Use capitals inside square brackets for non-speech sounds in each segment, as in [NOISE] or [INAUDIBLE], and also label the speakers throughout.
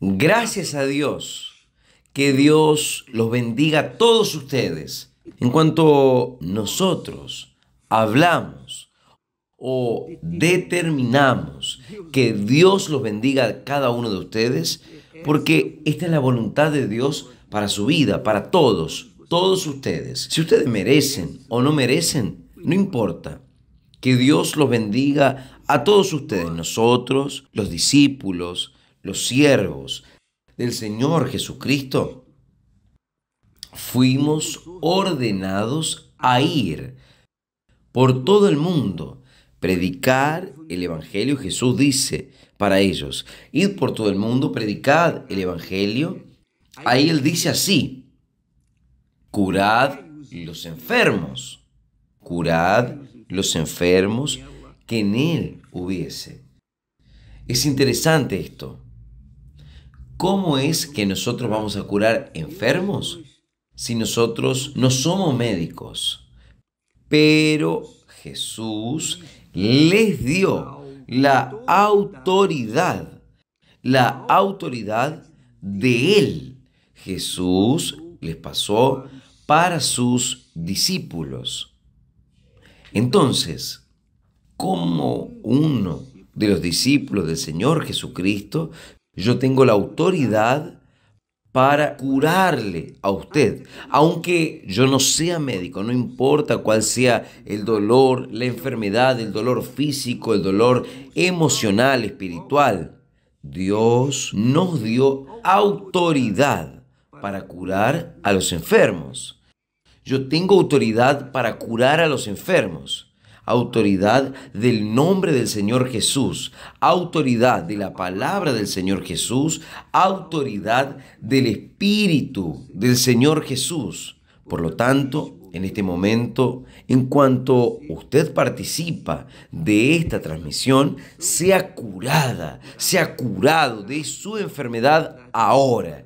Speaker 1: Gracias a Dios, que Dios los bendiga a todos ustedes. En cuanto nosotros hablamos o determinamos que Dios los bendiga a cada uno de ustedes, porque esta es la voluntad de Dios para su vida, para todos, todos ustedes. Si ustedes merecen o no merecen, no importa. Que Dios los bendiga a todos ustedes, nosotros, los discípulos, los siervos del Señor Jesucristo, fuimos ordenados a ir por todo el mundo, predicar el Evangelio. Jesús dice para ellos, id por todo el mundo, predicad el Evangelio. Ahí él dice así, curad los enfermos, curad los enfermos que en él hubiese. Es interesante esto. ¿Cómo es que nosotros vamos a curar enfermos si nosotros no somos médicos? Pero Jesús les dio la autoridad, la autoridad de Él. Jesús les pasó para sus discípulos. Entonces, como uno de los discípulos del Señor Jesucristo yo tengo la autoridad para curarle a usted. Aunque yo no sea médico, no importa cuál sea el dolor, la enfermedad, el dolor físico, el dolor emocional, espiritual. Dios nos dio autoridad para curar a los enfermos. Yo tengo autoridad para curar a los enfermos autoridad del nombre del Señor Jesús, autoridad de la palabra del Señor Jesús, autoridad del Espíritu del Señor Jesús. Por lo tanto, en este momento, en cuanto usted participa de esta transmisión, sea curada, sea curado de su enfermedad ahora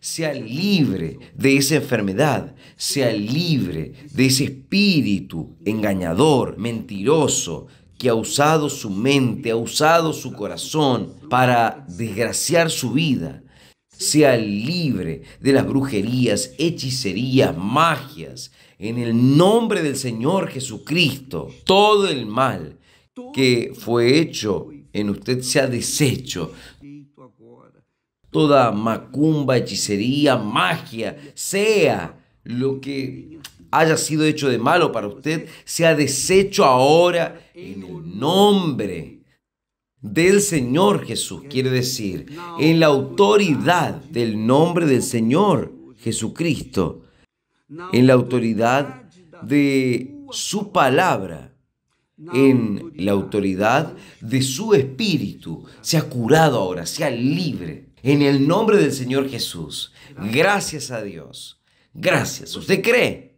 Speaker 1: sea libre de esa enfermedad, sea libre de ese espíritu engañador, mentiroso, que ha usado su mente, ha usado su corazón para desgraciar su vida. Sea libre de las brujerías, hechicerías, magias. En el nombre del Señor Jesucristo, todo el mal que fue hecho en usted se ha deshecho, toda macumba, hechicería, magia, sea lo que haya sido hecho de malo para usted, sea deshecho ahora en el nombre del Señor Jesús, quiere decir, en la autoridad del nombre del Señor Jesucristo, en la autoridad de su palabra, en la autoridad de su espíritu, sea curado ahora, sea libre. En el nombre del Señor Jesús. Gracias a Dios. Gracias. ¿Usted cree?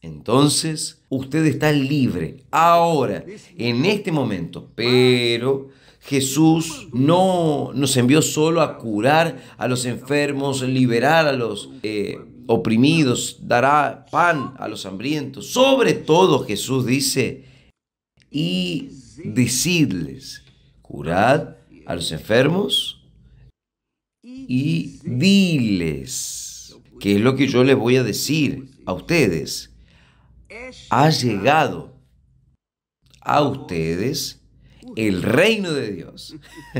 Speaker 1: Entonces, usted está libre ahora, en este momento. Pero Jesús no nos envió solo a curar a los enfermos, liberar a los eh, oprimidos, dará pan a los hambrientos. Sobre todo, Jesús dice, y decidles, curad a los enfermos, y diles, que es lo que yo les voy a decir a ustedes. Ha llegado a ustedes el reino de Dios. [LAUGHS]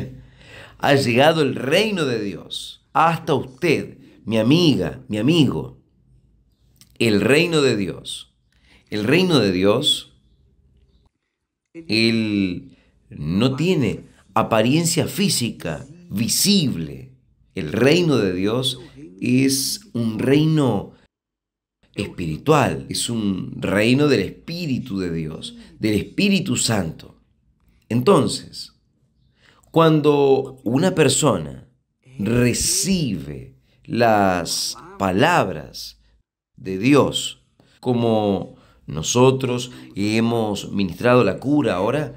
Speaker 1: ha llegado el reino de Dios hasta usted, mi amiga, mi amigo. El reino de Dios. El reino de Dios, no tiene apariencia física visible. El reino de Dios es un reino espiritual, es un reino del Espíritu de Dios, del Espíritu Santo. Entonces, cuando una persona recibe las palabras de Dios, como nosotros hemos ministrado la cura ahora,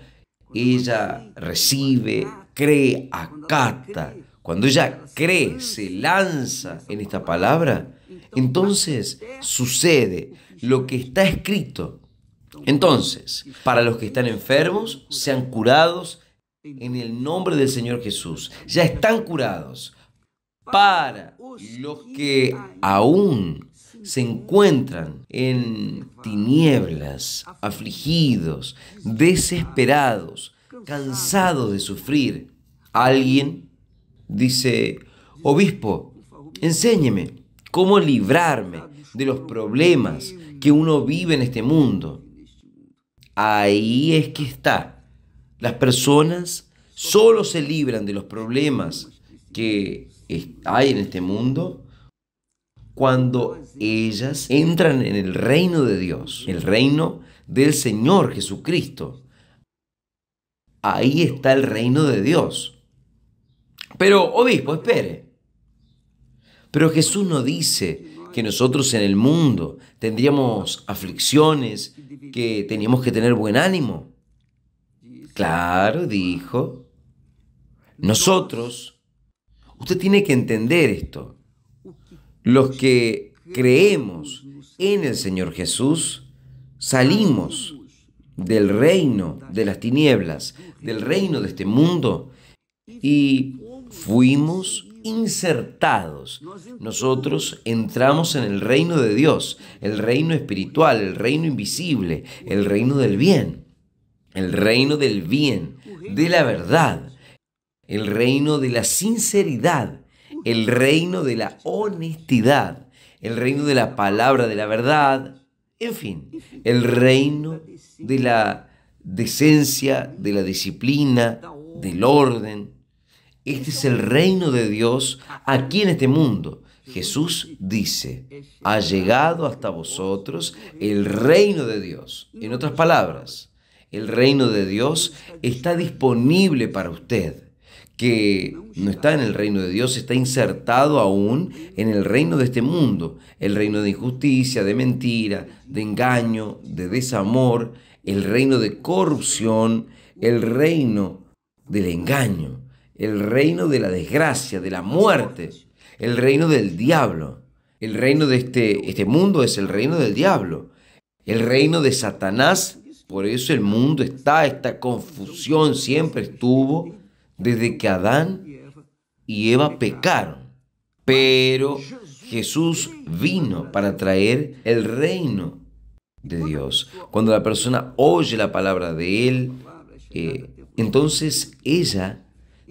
Speaker 1: ella recibe, cree, acata cuando ella cree, se lanza en esta palabra, entonces sucede lo que está escrito. Entonces, para los que están enfermos, sean curados en el nombre del Señor Jesús. Ya están curados. Para los que aún se encuentran en tinieblas, afligidos, desesperados, cansados de sufrir, alguien dice, obispo, enséñeme cómo librarme de los problemas que uno vive en este mundo. Ahí es que está. Las personas solo se libran de los problemas que hay en este mundo cuando ellas entran en el reino de Dios, el reino del Señor Jesucristo. Ahí está el reino de Dios. Pero, obispo, espere. Pero Jesús no dice que nosotros en el mundo tendríamos aflicciones, que teníamos que tener buen ánimo. Claro, dijo. Nosotros, usted tiene que entender esto. Los que creemos en el Señor Jesús, salimos del reino de las tinieblas, del reino de este mundo y fuimos insertados. Nosotros entramos en el reino de Dios, el reino espiritual, el reino invisible, el reino del bien, el reino del bien, de la verdad, el reino de la sinceridad, el reino de la honestidad, el reino de la palabra de la verdad, en fin, el reino de la decencia, de la disciplina, del orden, este es el reino de Dios aquí en este mundo. Jesús dice, ha llegado hasta vosotros el reino de Dios. En otras palabras, el reino de Dios está disponible para usted que no está en el reino de Dios, está insertado aún en el reino de este mundo, el reino de injusticia, de mentira, de engaño, de desamor, el reino de corrupción, el reino del engaño el reino de la desgracia, de la muerte, el reino del diablo. El reino de este, este mundo es el reino del diablo, el reino de Satanás. Por eso el mundo está, esta confusión siempre estuvo desde que Adán y Eva pecaron. Pero Jesús vino para traer el reino de Dios. Cuando la persona oye la palabra de Él, eh, entonces ella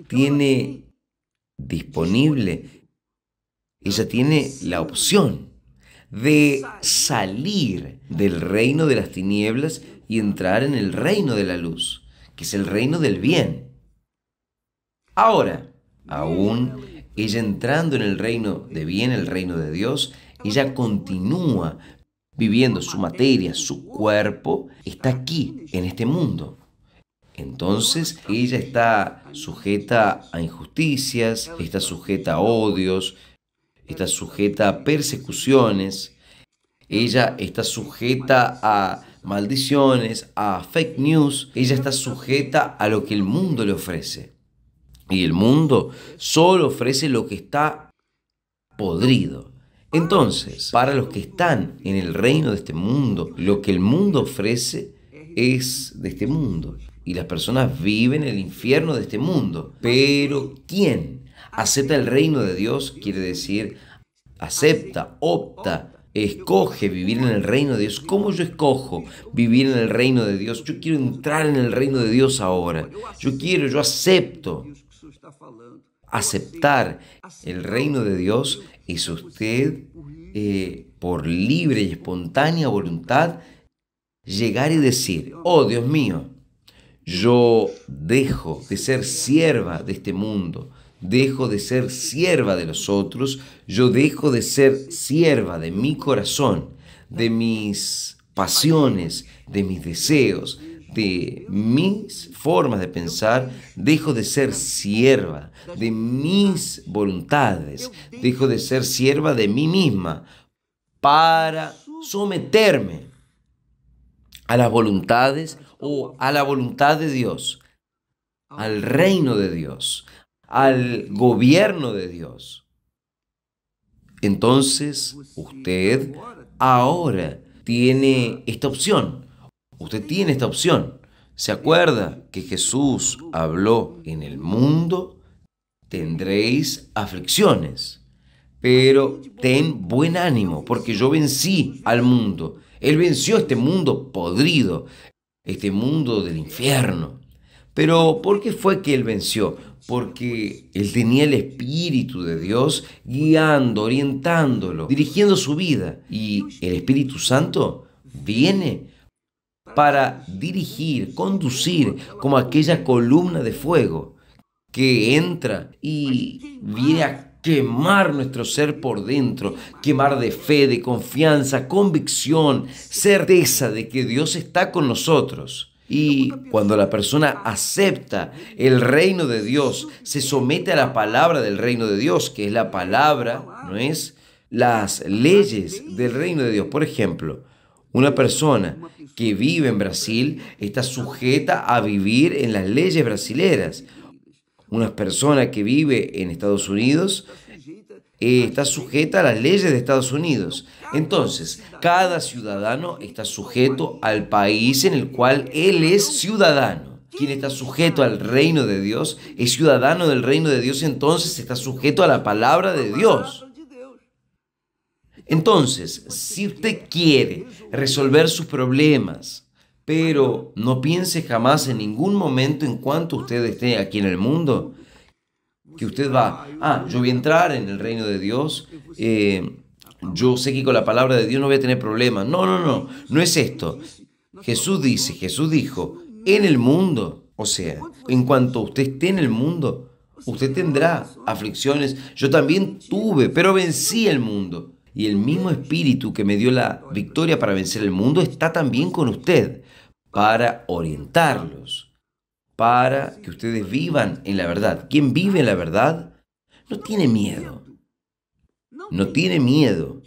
Speaker 1: tiene disponible, ella tiene la opción de salir del reino de las tinieblas y entrar en el reino de la luz, que es el reino del bien. Ahora, aún ella entrando en el reino de bien, el reino de Dios, ella continúa viviendo su materia, su cuerpo, está aquí, en este mundo. Entonces ella está sujeta a injusticias, está sujeta a odios, está sujeta a persecuciones, ella está sujeta a maldiciones, a fake news, ella está sujeta a lo que el mundo le ofrece. Y el mundo solo ofrece lo que está podrido. Entonces, para los que están en el reino de este mundo, lo que el mundo ofrece es de este mundo y las personas viven en el infierno de este mundo. Pero ¿quién acepta el reino de Dios quiere decir acepta, opta, escoge vivir en el reino de Dios. ¿Cómo yo escojo vivir en el reino de Dios? Yo quiero entrar en el reino de Dios ahora. Yo quiero, yo acepto. Aceptar el reino de Dios es usted eh, por libre y espontánea voluntad llegar y decir, oh Dios mío, yo dejo de ser sierva de este mundo, dejo de ser sierva de los otros, yo dejo de ser sierva de mi corazón, de mis pasiones, de mis deseos, de mis formas de pensar, dejo de ser sierva de mis voluntades, dejo de ser sierva de mí misma para someterme a las voluntades o a la voluntad de Dios, al reino de Dios, al gobierno de Dios. Entonces, usted ahora tiene esta opción. Usted tiene esta opción. ¿Se acuerda que Jesús habló en el mundo? Tendréis aflicciones, pero ten buen ánimo, porque yo vencí al mundo. Él venció este mundo podrido, este mundo del infierno. Pero ¿por qué fue que Él venció? Porque Él tenía el Espíritu de Dios guiando, orientándolo, dirigiendo su vida. Y el Espíritu Santo viene para dirigir, conducir, como aquella columna de fuego que entra y viene a quemar nuestro ser por dentro, quemar de fe, de confianza, convicción, certeza de que Dios está con nosotros. Y cuando la persona acepta el reino de Dios, se somete a la palabra del reino de Dios, que es la palabra, ¿no es? Las leyes del reino de Dios. Por ejemplo, una persona que vive en Brasil está sujeta a vivir en las leyes brasileras una persona que vive en Estados Unidos eh, está sujeta a las leyes de Estados Unidos. Entonces, cada ciudadano está sujeto al país en el cual él es ciudadano. Quien está sujeto al reino de Dios es ciudadano del reino de Dios, entonces está sujeto a la palabra de Dios. Entonces, si usted quiere resolver sus problemas, pero no piense jamás en ningún momento en cuanto usted esté aquí en el mundo, que usted va, ah, yo voy a entrar en el reino de Dios, eh, yo sé que con la palabra de Dios no voy a tener problemas. No, no, no, no es esto. Jesús dice, Jesús dijo, en el mundo, o sea, en cuanto usted esté en el mundo, usted tendrá aflicciones. Yo también tuve, pero vencí el mundo. Y el mismo espíritu que me dio la victoria para vencer el mundo está también con usted para orientarlos, para que ustedes vivan en la verdad. Quien vive en la verdad no tiene miedo. No tiene miedo.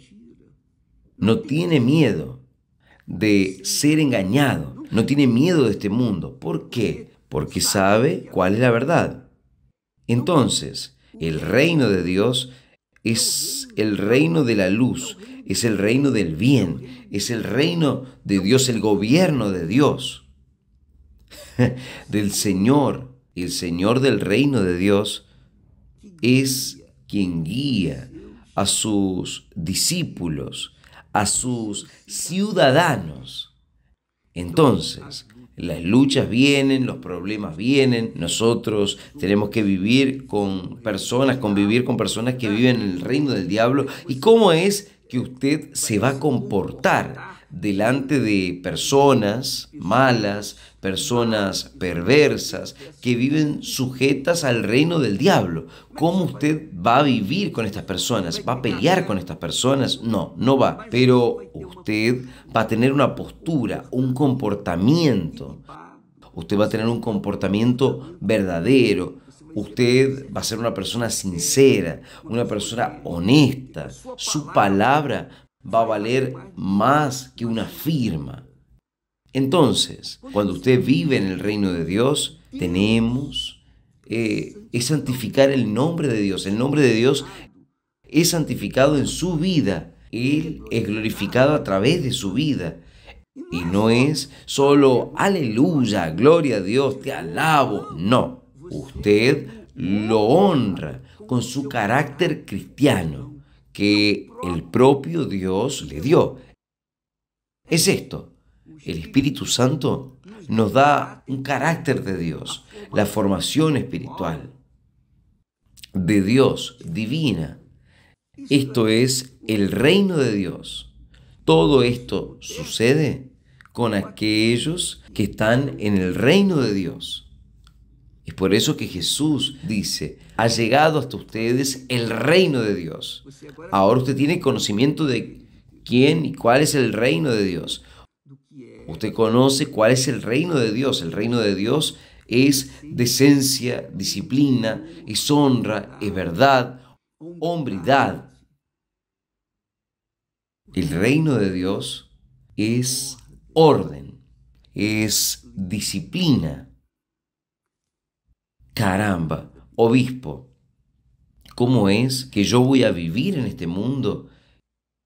Speaker 1: No tiene miedo de ser engañado. No tiene miedo de este mundo. ¿Por qué? Porque sabe cuál es la verdad. Entonces, el reino de Dios es el reino de la luz, es el reino del bien, es el reino de Dios, el gobierno de Dios, [LAUGHS] del Señor. El Señor del reino de Dios es quien guía a sus discípulos, a sus ciudadanos. Entonces, las luchas vienen, los problemas vienen. Nosotros tenemos que vivir con personas, convivir con personas que viven en el reino del diablo. ¿Y cómo es que usted se va a comportar delante de personas malas, personas perversas que viven sujetas al reino del diablo. ¿Cómo usted va a vivir con estas personas? ¿Va a pelear con estas personas? No, no va. Pero usted va a tener una postura, un comportamiento. Usted va a tener un comportamiento verdadero, Usted va a ser una persona sincera, una persona honesta. Su palabra va a valer más que una firma. Entonces, cuando usted vive en el reino de Dios, tenemos, eh, es santificar el nombre de Dios. El nombre de Dios es santificado en su vida. Él es glorificado a través de su vida. Y no es solo aleluya, gloria a Dios, te alabo. No, usted lo honra con su carácter cristiano que el propio Dios le dio. Es esto, el Espíritu Santo nos da un carácter de Dios, la formación espiritual de Dios, divina. Esto es el reino de Dios. Todo esto sucede con aquellos que están en el reino de Dios. Es por eso que Jesús dice, ha llegado hasta ustedes el reino de Dios. Ahora usted tiene conocimiento de quién y cuál es el reino de Dios. Usted conoce cuál es el reino de Dios. El reino de Dios es decencia, disciplina, es honra, es verdad, hombridad. El reino de Dios es orden, es disciplina. Caramba, obispo, ¿cómo es que yo voy a vivir en este mundo,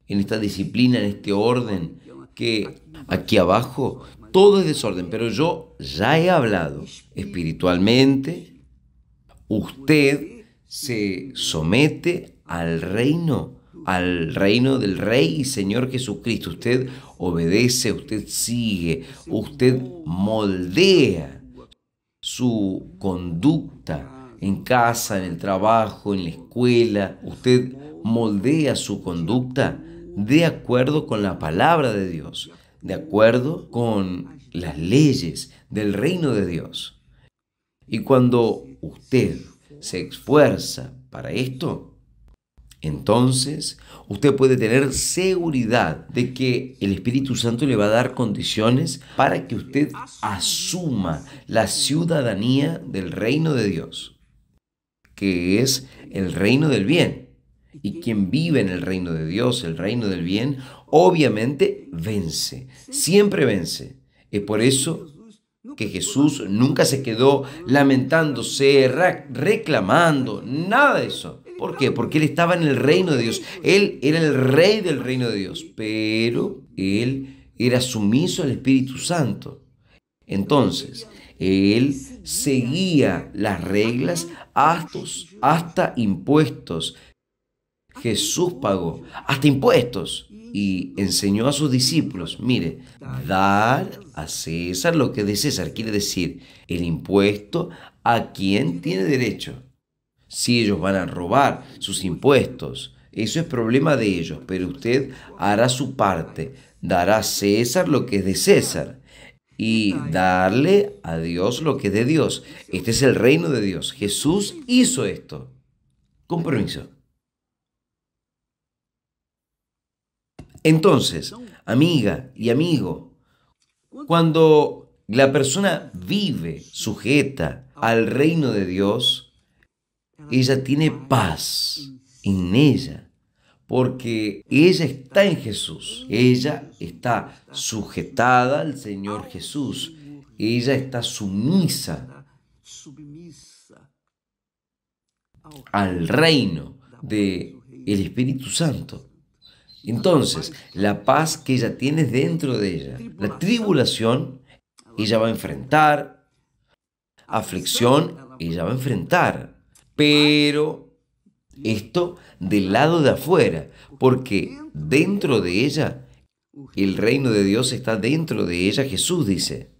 Speaker 1: en esta disciplina, en este orden, que aquí abajo todo es desorden, pero yo ya he hablado espiritualmente, usted se somete al reino, al reino del Rey y Señor Jesucristo. Usted obedece, usted sigue, usted moldea su conducta en casa, en el trabajo, en la escuela. Usted moldea su conducta de acuerdo con la palabra de Dios, de acuerdo con las leyes del reino de Dios. Y cuando usted se esfuerza para esto, entonces usted puede tener seguridad de que el Espíritu Santo le va a dar condiciones para que usted asuma la ciudadanía del reino de Dios, que es el reino del bien y quien vive en el reino de Dios, el reino del bien, obviamente vence, siempre vence. Es por eso que Jesús nunca se quedó lamentándose, reclamando, nada de eso. ¿Por qué? Porque él estaba en el reino de Dios. Él era el rey del reino de Dios, pero él era sumiso al Espíritu Santo. Entonces, él seguía las reglas, hasta impuestos Jesús pagó hasta impuestos y enseñó a sus discípulos, mire, dar a César lo que es de César, quiere decir el impuesto a quien tiene derecho. Si ellos van a robar sus impuestos, eso es problema de ellos, pero usted hará su parte, dará a César lo que es de César y darle a Dios lo que es de Dios. Este es el reino de Dios. Jesús hizo esto. compromiso. Entonces, amiga y amigo, cuando la persona vive sujeta al reino de Dios, ella tiene paz en ella, porque ella está en Jesús, ella está sujetada al Señor Jesús, ella está sumisa al reino del el Espíritu Santo. Entonces, la paz que ella tiene dentro de ella, la tribulación, ella va a enfrentar, aflicción, ella va a enfrentar, pero esto del lado de afuera, porque dentro de ella, el reino de Dios está dentro de ella, Jesús dice,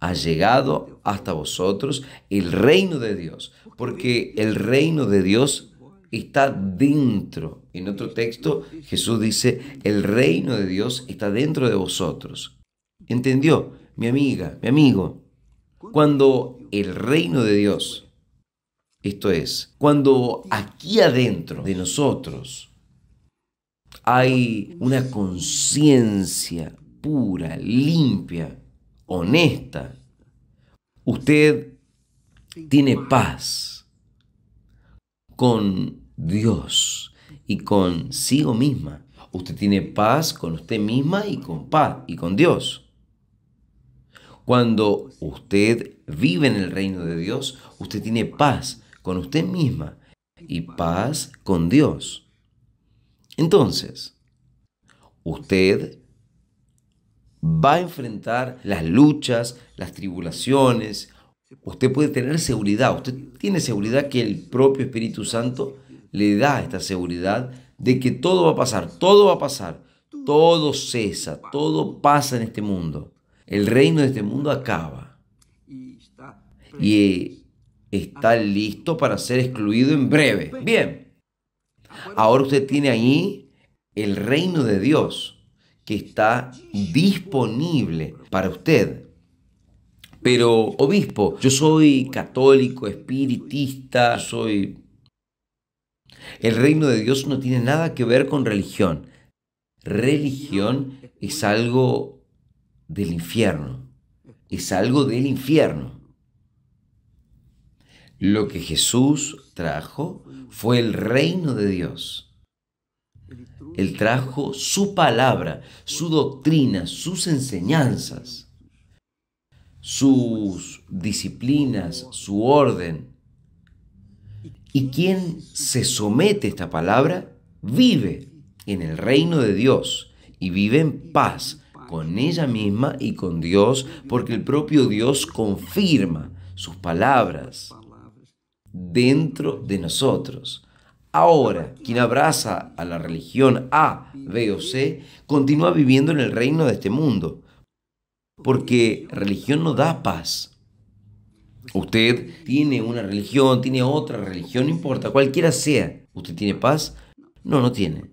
Speaker 1: ha llegado hasta vosotros el reino de Dios, porque el reino de Dios está dentro. En otro texto Jesús dice, el reino de Dios está dentro de vosotros. ¿Entendió? Mi amiga, mi amigo, cuando el reino de Dios, esto es, cuando aquí adentro de nosotros hay una conciencia pura, limpia, honesta, usted tiene paz con Dios y consigo misma. Usted tiene paz con usted misma y con paz y con Dios. Cuando usted vive en el reino de Dios, usted tiene paz con usted misma y paz con Dios. Entonces, usted va a enfrentar las luchas, las tribulaciones. Usted puede tener seguridad, usted tiene seguridad que el propio Espíritu Santo le da esta seguridad de que todo va a pasar, todo va a pasar, todo cesa, todo pasa en este mundo. El reino de este mundo acaba. Y eh, está listo para ser excluido en breve. Bien. Ahora usted tiene ahí el reino de Dios que está disponible para usted. Pero, obispo, yo soy católico, espiritista, soy el reino de Dios no tiene nada que ver con religión. Religión es algo del infierno. Es algo del infierno. Lo que Jesús trajo fue el reino de Dios. Él trajo su palabra, su doctrina, sus enseñanzas, sus disciplinas, su orden, y quien se somete a esta palabra vive en el reino de Dios y vive en paz con ella misma y con Dios, porque el propio Dios confirma sus palabras dentro de nosotros. Ahora, quien abraza a la religión A, B o C, continúa viviendo en el reino de este mundo, porque religión no da paz, Usted tiene una religión, tiene otra religión, no importa, cualquiera sea. ¿Usted tiene paz? No, no tiene.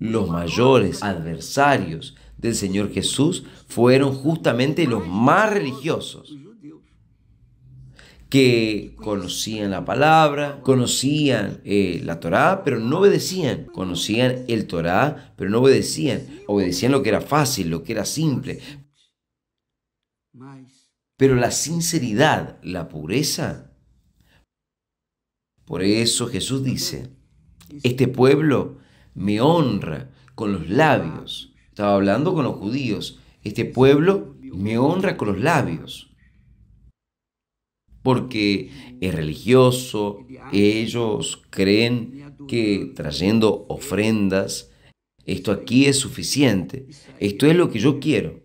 Speaker 1: Los mayores adversarios del Señor Jesús fueron justamente los más religiosos, que conocían la palabra, conocían eh, la Torá, pero no obedecían, conocían el Torá, pero no obedecían, obedecían lo que era fácil, lo que era simple, pero la sinceridad, la pureza. Por eso Jesús dice, este pueblo me honra con los labios. Estaba hablando con los judíos. Este pueblo me honra con los labios. Porque es religioso, ellos creen que trayendo ofrendas, esto aquí es suficiente, esto es lo que yo quiero.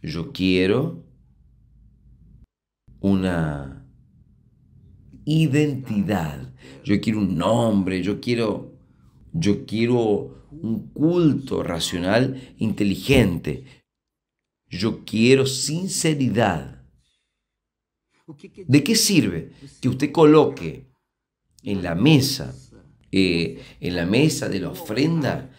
Speaker 1: Yo quiero una identidad, yo quiero un nombre, yo quiero, yo quiero un culto racional inteligente, yo quiero sinceridad. ¿De qué sirve que usted coloque en la mesa, eh, en la mesa de la ofrenda,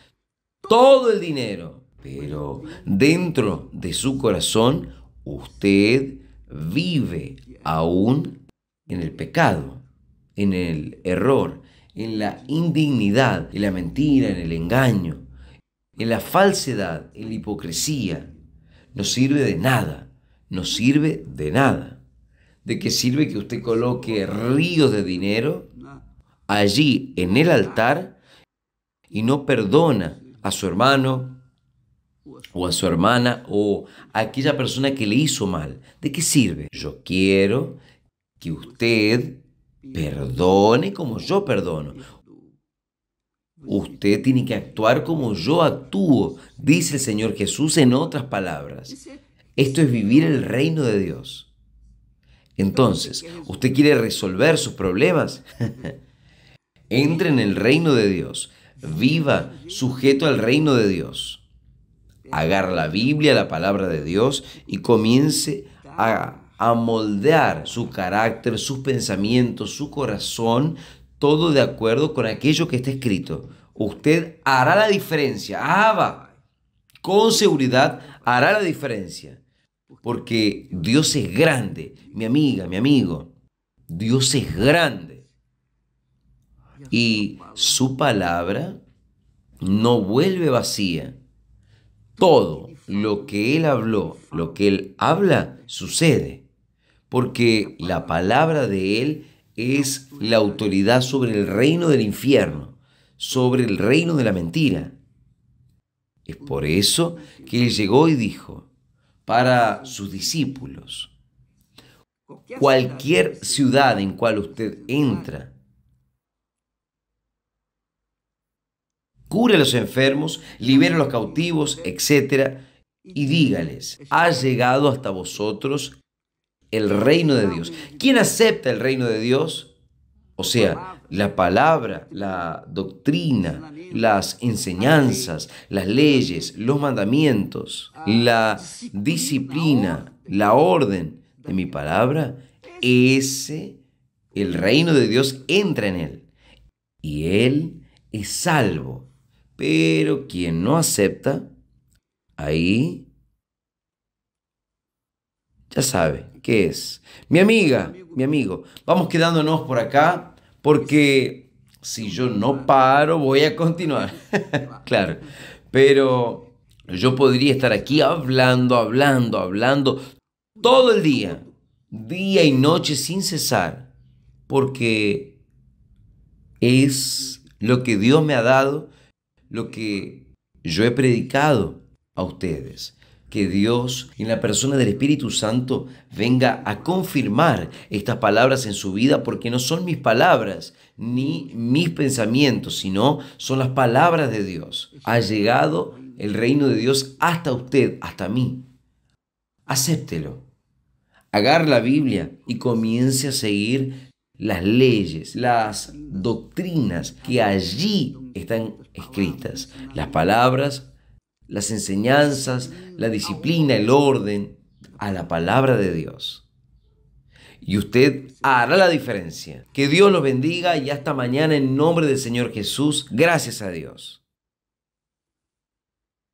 Speaker 1: todo el dinero? Pero dentro de su corazón, usted vive aún en el pecado, en el error, en la indignidad, en la mentira, en el engaño, en la falsedad, en la hipocresía. No sirve de nada, no sirve de nada. ¿De qué sirve que usted coloque ríos de dinero allí en el altar y no perdona a su hermano, o a su hermana o a aquella persona que le hizo mal. ¿De qué sirve? Yo quiero que usted perdone como yo perdono. Usted tiene que actuar como yo actúo, dice el Señor Jesús en otras palabras. Esto es vivir el reino de Dios. Entonces, ¿usted quiere resolver sus problemas? [LAUGHS] Entre en el reino de Dios. Viva sujeto al reino de Dios. Agarra la Biblia, la palabra de Dios, y comience a, a moldear su carácter, sus pensamientos, su corazón, todo de acuerdo con aquello que está escrito. Usted hará la diferencia. Abba, con seguridad hará la diferencia. Porque Dios es grande, mi amiga, mi amigo. Dios es grande. Y su palabra no vuelve vacía todo lo que Él habló, lo que Él habla, sucede. Porque la palabra de Él es la autoridad sobre el reino del infierno, sobre el reino de la mentira. Es por eso que Él llegó y dijo, para sus discípulos, cualquier ciudad en cual usted entra, cure a los enfermos, libere a los cautivos, etc. Y dígales, ha llegado hasta vosotros el reino de Dios. ¿Quién acepta el reino de Dios? O sea, la palabra, la doctrina, las enseñanzas, las leyes, los mandamientos, la disciplina, la orden de mi palabra, ese, el reino de Dios entra en él. Y él es salvo pero quien no acepta, ahí ya sabe qué es. Mi amiga, mi amigo, vamos quedándonos por acá porque si yo no paro voy a continuar. [LAUGHS] claro, pero yo podría estar aquí hablando, hablando, hablando todo el día, día y noche sin cesar, porque es lo que Dios me ha dado lo que yo he predicado a ustedes. Que Dios, en la persona del Espíritu Santo, venga a confirmar estas palabras en su vida, porque no son mis palabras ni mis pensamientos, sino son las palabras de Dios. Ha llegado el reino de Dios hasta usted, hasta mí. Acéptelo. Agarre la Biblia y comience a seguir las leyes, las doctrinas que allí están escritas, las palabras, las enseñanzas, la disciplina, el orden, a la palabra de Dios. Y usted hará la diferencia. Que Dios los bendiga y hasta mañana en nombre del Señor Jesús. Gracias a Dios.